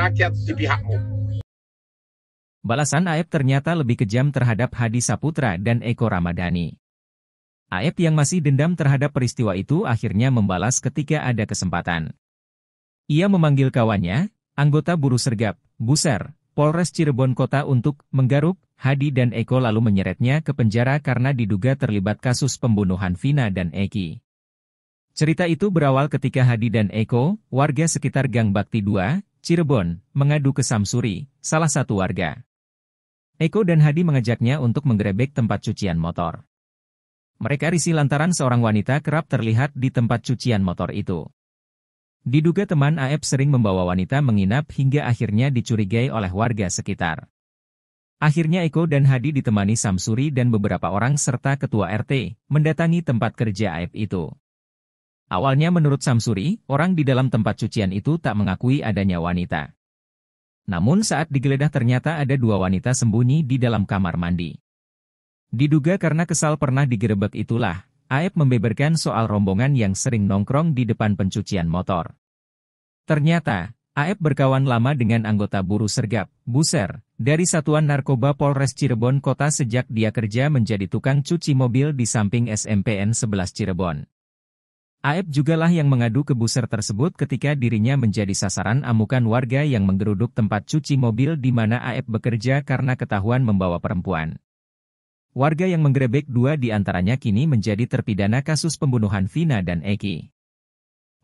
rakyat di pihakmu. Balasan Aep ternyata lebih kejam terhadap Hadi Saputra dan Eko Ramadhani. Aep yang masih dendam terhadap peristiwa itu akhirnya membalas ketika ada kesempatan. Ia memanggil kawannya, anggota buruh sergap, Buser, Polres Cirebon Kota untuk menggaruk, Hadi dan Eko lalu menyeretnya ke penjara karena diduga terlibat kasus pembunuhan Vina dan Eki. Cerita itu berawal ketika Hadi dan Eko, warga sekitar Gang Bakti 2, Cirebon, mengadu ke Samsuri, salah satu warga. Eko dan Hadi mengejaknya untuk menggerebek tempat cucian motor. Mereka risih lantaran seorang wanita kerap terlihat di tempat cucian motor itu. Diduga teman Aep sering membawa wanita menginap hingga akhirnya dicurigai oleh warga sekitar. Akhirnya Eko dan Hadi ditemani Samsuri dan beberapa orang serta ketua RT mendatangi tempat kerja Aep itu. Awalnya menurut Samsuri, orang di dalam tempat cucian itu tak mengakui adanya wanita. Namun saat digeledah ternyata ada dua wanita sembunyi di dalam kamar mandi. Diduga karena kesal pernah digerebek itulah, Aep membeberkan soal rombongan yang sering nongkrong di depan pencucian motor. Ternyata, Aep berkawan lama dengan anggota buru sergap, Buser, dari Satuan Narkoba Polres Cirebon Kota sejak dia kerja menjadi tukang cuci mobil di samping SMPN 11 Cirebon. Aep jugalah yang mengadu ke buser tersebut ketika dirinya menjadi sasaran amukan warga yang menggeruduk tempat cuci mobil di mana Aep bekerja karena ketahuan membawa perempuan. Warga yang menggerebek dua di antaranya kini menjadi terpidana kasus pembunuhan Vina dan Eki.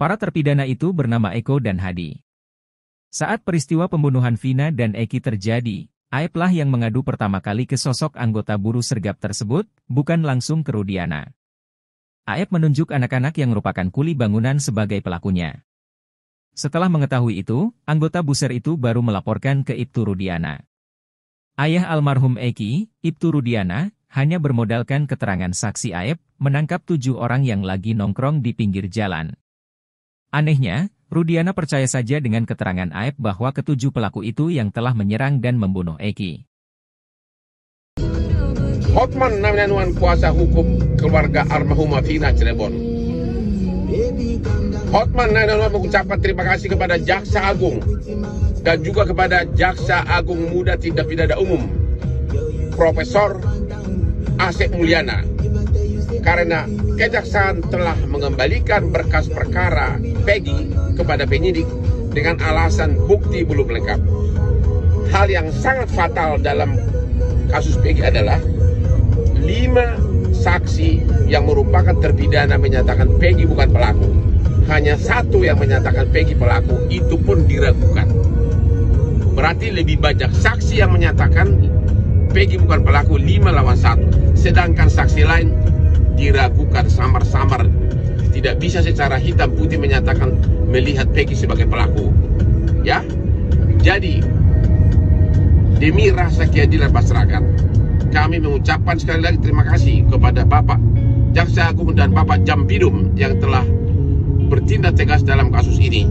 Para terpidana itu bernama Eko dan Hadi. Saat peristiwa pembunuhan Vina dan Eki terjadi, Aep lah yang mengadu pertama kali ke sosok anggota buruh sergap tersebut, bukan langsung ke Rudiana. Aep menunjuk anak-anak yang merupakan kuli bangunan sebagai pelakunya. Setelah mengetahui itu, anggota buser itu baru melaporkan ke Ibtu Rudiana. Ayah almarhum Eki, Ibtu Rudiana, hanya bermodalkan keterangan saksi Aep, menangkap tujuh orang yang lagi nongkrong di pinggir jalan. Anehnya, Rudiana percaya saja dengan keterangan Aep bahwa ketujuh pelaku itu yang telah menyerang dan membunuh Eki. Hotman namanya kuasa hukum keluarga almarhumah Vina Cirebon. Hotman namanya mengucapkan terima kasih kepada Jaksa Agung dan juga kepada Jaksa Agung Muda Tindak Pidana Umum Profesor Asep Mulyana karena kejaksaan telah mengembalikan berkas perkara Peggy kepada penyidik dengan alasan bukti belum lengkap. Hal yang sangat fatal dalam kasus Peggy adalah lima saksi yang merupakan terpidana menyatakan Peggy bukan pelaku. Hanya satu yang menyatakan Peggy pelaku, itu pun diragukan. Berarti lebih banyak saksi yang menyatakan Peggy bukan pelaku lima lawan satu, Sedangkan saksi lain diragukan samar-samar tidak bisa secara hitam putih menyatakan melihat Peggy sebagai pelaku. Ya. Jadi demi rasa keadilan masyarakat, kami mengucapkan sekali lagi terima kasih kepada Bapak Jaksa Agung dan Bapak Jampidum yang telah bertindak tegas dalam kasus ini.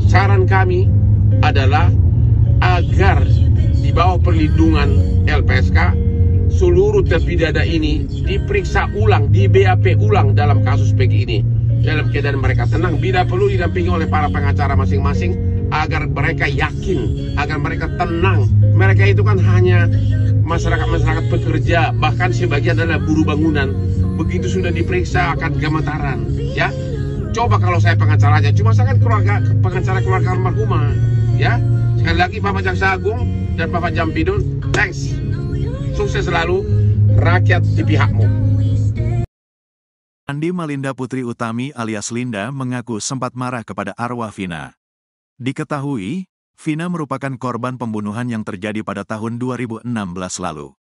Saran kami adalah agar di bawah perlindungan LPSK seluruh terpidana ini diperiksa ulang, di BAP ulang dalam kasus PG ini. Dalam keadaan mereka tenang, tidak perlu didampingi oleh para pengacara masing-masing agar mereka yakin, agar mereka tenang. Mereka itu kan hanya masyarakat-masyarakat pekerja, bahkan sebagian adalah buruh bangunan, begitu sudah diperiksa akan gemetaran, ya. Coba kalau saya pengacaranya, cuma saya kan keluarga pengacara keluarga almarhumah, ya. Sekali lagi Bapak Jaksa Agung dan Bapak Jampidun, thanks. Sukses selalu, rakyat di pihakmu. Andi Malinda Putri Utami alias Linda mengaku sempat marah kepada arwah Vina. Diketahui, Vina merupakan korban pembunuhan yang terjadi pada tahun 2016 lalu.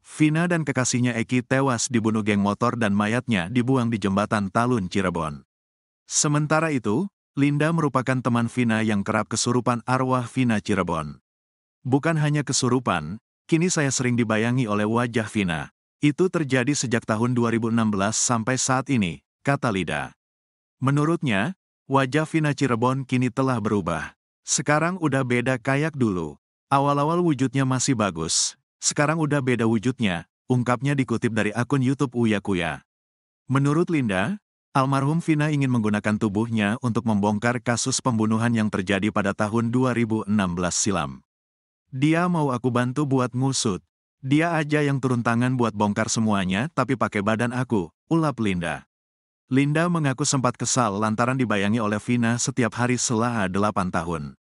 Vina dan kekasihnya Eki tewas dibunuh geng motor dan mayatnya dibuang di jembatan Talun Cirebon. Sementara itu, Linda merupakan teman Vina yang kerap kesurupan arwah Vina Cirebon. Bukan hanya kesurupan, kini saya sering dibayangi oleh wajah Vina. Itu terjadi sejak tahun 2016 sampai saat ini, kata Lida. Menurutnya, wajah Vina Cirebon kini telah berubah. Sekarang udah beda kayak dulu. Awal-awal wujudnya masih bagus. Sekarang udah beda wujudnya, ungkapnya dikutip dari akun YouTube Uyakuya. Menurut Linda, almarhum Vina ingin menggunakan tubuhnya untuk membongkar kasus pembunuhan yang terjadi pada tahun 2016 silam. Dia mau aku bantu buat ngusut. Dia aja yang turun tangan buat bongkar semuanya tapi pakai badan aku, ulap Linda. Linda mengaku sempat kesal lantaran dibayangi oleh Vina setiap hari selama delapan tahun.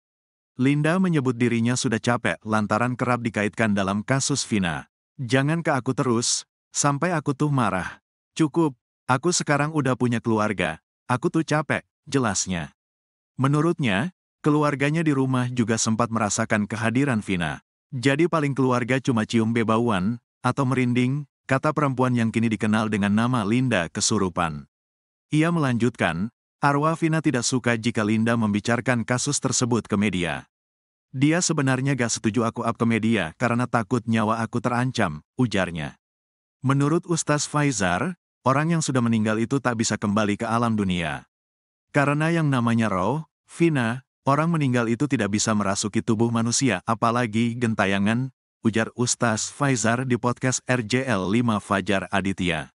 Linda menyebut dirinya sudah capek lantaran kerap dikaitkan dalam kasus Vina. Jangan ke aku terus, sampai aku tuh marah. Cukup, aku sekarang udah punya keluarga, aku tuh capek, jelasnya. Menurutnya, keluarganya di rumah juga sempat merasakan kehadiran Vina. Jadi paling keluarga cuma cium bebauan, atau merinding, kata perempuan yang kini dikenal dengan nama Linda Kesurupan. Ia melanjutkan, Vina tidak suka jika Linda membicarakan kasus tersebut ke media. Dia sebenarnya gak setuju aku up ke media karena takut nyawa aku terancam, ujarnya. Menurut Ustaz Faizar, orang yang sudah meninggal itu tak bisa kembali ke alam dunia. Karena yang namanya roh, Vina, orang meninggal itu tidak bisa merasuki tubuh manusia apalagi gentayangan, ujar Ustaz Faizar di podcast RJL 5 Fajar Aditya.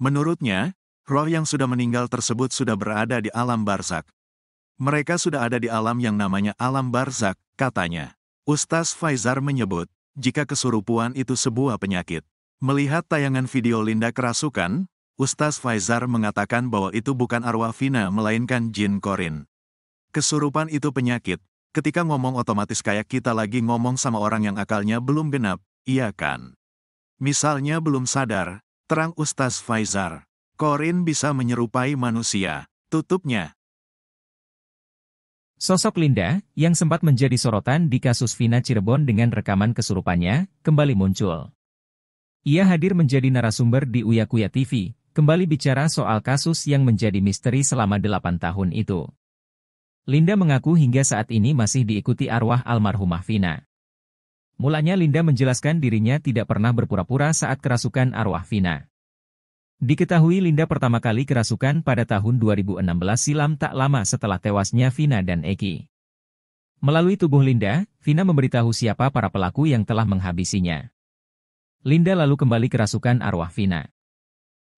Menurutnya, Roh yang sudah meninggal tersebut sudah berada di alam barzak. Mereka sudah ada di alam yang namanya alam barzak, katanya. Ustaz Faizar menyebut, jika kesurupuan itu sebuah penyakit. Melihat tayangan video Linda kerasukan, Ustaz Faizar mengatakan bahwa itu bukan arwah Vina melainkan jin korin. Kesurupan itu penyakit, ketika ngomong otomatis kayak kita lagi ngomong sama orang yang akalnya belum genap, iya kan? Misalnya belum sadar, terang Ustaz Faizar. Korin bisa menyerupai manusia. Tutupnya. Sosok Linda, yang sempat menjadi sorotan di kasus Vina Cirebon dengan rekaman kesurupannya, kembali muncul. Ia hadir menjadi narasumber di Uyakuya TV, kembali bicara soal kasus yang menjadi misteri selama 8 tahun itu. Linda mengaku hingga saat ini masih diikuti arwah almarhumah Vina. Mulanya Linda menjelaskan dirinya tidak pernah berpura-pura saat kerasukan arwah Vina. Diketahui Linda pertama kali kerasukan pada tahun 2016 silam tak lama setelah tewasnya Vina dan Eki. Melalui tubuh Linda, Vina memberitahu siapa para pelaku yang telah menghabisinya. Linda lalu kembali kerasukan arwah Vina.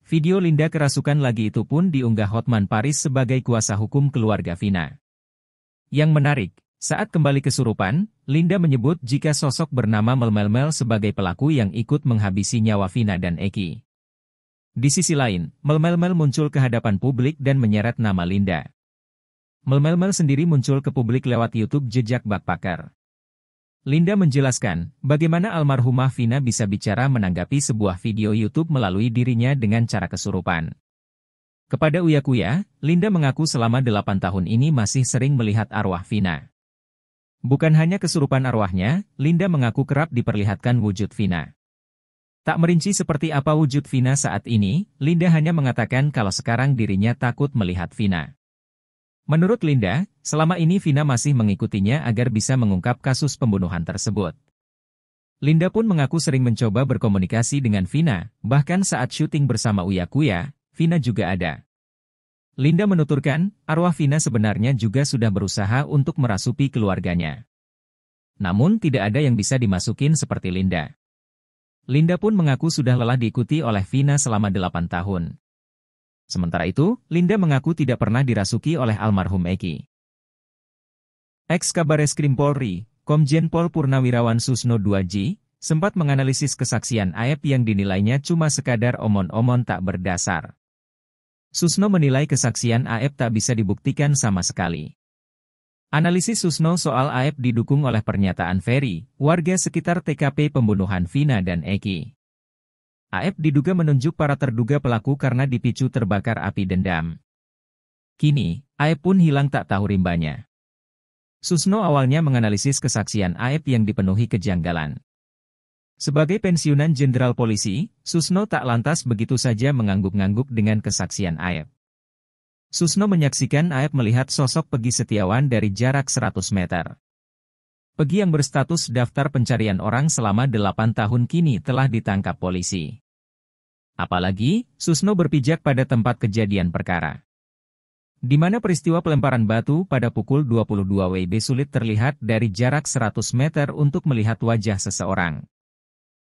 Video Linda kerasukan lagi itu pun diunggah Hotman Paris sebagai kuasa hukum keluarga Vina. Yang menarik, saat kembali kesurupan, Linda menyebut jika sosok bernama Melmelmel sebagai pelaku yang ikut menghabisi nyawa Vina dan Eki. Di sisi lain, Melmelmel mel muncul ke hadapan publik dan menyeret nama Linda. Melmelmel mel sendiri muncul ke publik lewat YouTube jejak Pakar. Linda menjelaskan bagaimana almarhumah Vina bisa bicara menanggapi sebuah video YouTube melalui dirinya dengan cara kesurupan. Kepada Uyakuya, Linda mengaku selama 8 tahun ini masih sering melihat arwah Vina. Bukan hanya kesurupan arwahnya, Linda mengaku kerap diperlihatkan wujud Vina. Tak merinci seperti apa wujud Vina saat ini, Linda hanya mengatakan kalau sekarang dirinya takut melihat Vina. Menurut Linda, selama ini Vina masih mengikutinya agar bisa mengungkap kasus pembunuhan tersebut. Linda pun mengaku sering mencoba berkomunikasi dengan Vina, bahkan saat syuting bersama Uya Kuya, Vina juga ada. Linda menuturkan, arwah Vina sebenarnya juga sudah berusaha untuk merasupi keluarganya. Namun tidak ada yang bisa dimasukin seperti Linda. Linda pun mengaku sudah lelah diikuti oleh Vina selama delapan tahun. Sementara itu, Linda mengaku tidak pernah dirasuki oleh almarhum Eki. Ex-Kabareskrim Polri, Komjen Pol Purnawirawan Susno 2 g sempat menganalisis kesaksian Aep yang dinilainya cuma sekadar omon-omon tak berdasar. Susno menilai kesaksian Aep tak bisa dibuktikan sama sekali. Analisis Susno soal Aep didukung oleh pernyataan Ferry, warga sekitar TKP pembunuhan Vina dan Eki. Aep diduga menunjuk para terduga pelaku karena dipicu terbakar api dendam. Kini, Aep pun hilang tak tahu rimbanya. Susno awalnya menganalisis kesaksian Aep yang dipenuhi kejanggalan. Sebagai pensiunan jenderal polisi, Susno tak lantas begitu saja mengangguk-ngangguk dengan kesaksian Aep. Susno menyaksikan Aep melihat sosok Pegi Setiawan dari jarak 100 meter. Pegi yang berstatus daftar pencarian orang selama 8 tahun kini telah ditangkap polisi. Apalagi, Susno berpijak pada tempat kejadian perkara. Di mana peristiwa pelemparan batu pada pukul 22 WIB sulit terlihat dari jarak 100 meter untuk melihat wajah seseorang.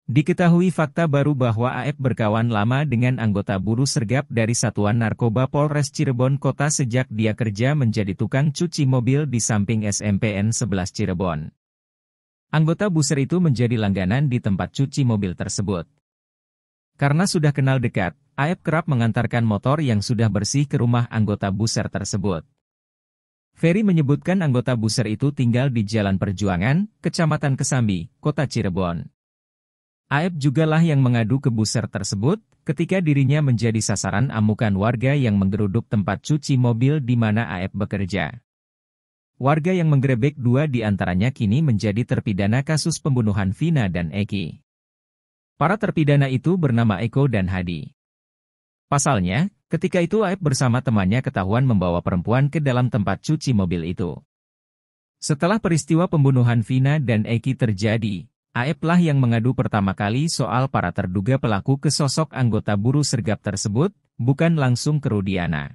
Diketahui fakta baru bahwa AF berkawan lama dengan anggota buru sergap dari Satuan Narkoba Polres Cirebon Kota sejak dia kerja menjadi tukang cuci mobil di samping SMPN 11 Cirebon. Anggota buser itu menjadi langganan di tempat cuci mobil tersebut. Karena sudah kenal dekat, AF kerap mengantarkan motor yang sudah bersih ke rumah anggota buser tersebut. Ferry menyebutkan anggota buser itu tinggal di Jalan Perjuangan, Kecamatan Kesambi, Kota Cirebon. Aep lah yang mengadu ke buser tersebut, ketika dirinya menjadi sasaran amukan warga yang menggeruduk tempat cuci mobil di mana Aep bekerja. Warga yang menggerebek dua di antaranya kini menjadi terpidana kasus pembunuhan Vina dan Eki. Para terpidana itu bernama Eko dan Hadi. Pasalnya, ketika itu Aep bersama temannya ketahuan membawa perempuan ke dalam tempat cuci mobil itu. Setelah peristiwa pembunuhan Vina dan Eki terjadi, Aeplah yang mengadu pertama kali soal para terduga pelaku ke sosok anggota buruh sergap tersebut, bukan langsung ke Rudiana.